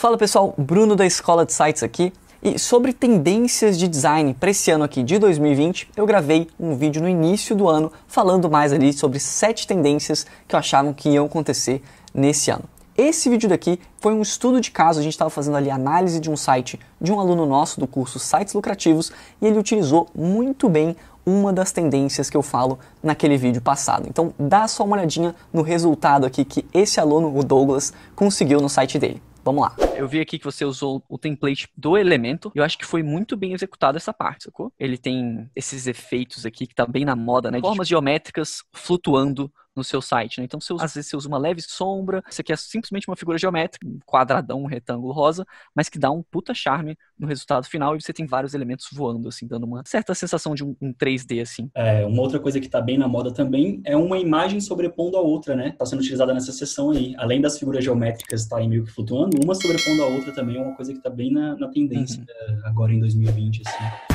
Fala pessoal, Bruno da Escola de Sites aqui. E sobre tendências de design para esse ano aqui de 2020, eu gravei um vídeo no início do ano falando mais ali sobre sete tendências que eu achava que iam acontecer nesse ano. Esse vídeo daqui foi um estudo de caso, a gente estava fazendo ali análise de um site de um aluno nosso do curso Sites Lucrativos e ele utilizou muito bem uma das tendências que eu falo naquele vídeo passado. Então dá só uma olhadinha no resultado aqui que esse aluno, o Douglas, conseguiu no site dele. Vamos lá! Eu vi aqui que você usou o template do elemento. Eu acho que foi muito bem executado essa parte, sacou? Ele tem esses efeitos aqui que tá bem na moda, né? De formas tipo, geométricas flutuando no seu site. Né? Então, você usa, às vezes você usa uma leve sombra, você quer é simplesmente uma figura geométrica, um quadradão, um retângulo rosa, mas que dá um puta charme no resultado final e você tem vários elementos voando, assim, dando uma certa sensação de um, um 3D, assim. É, uma outra coisa que tá bem na moda também é uma imagem sobrepondo a outra, né? Tá sendo utilizada nessa sessão aí. Além das figuras geométricas estarem meio que flutuando, uma sobrepondo a outra também é uma coisa que tá bem na, na tendência uhum. Eh, agora em 2020, assim.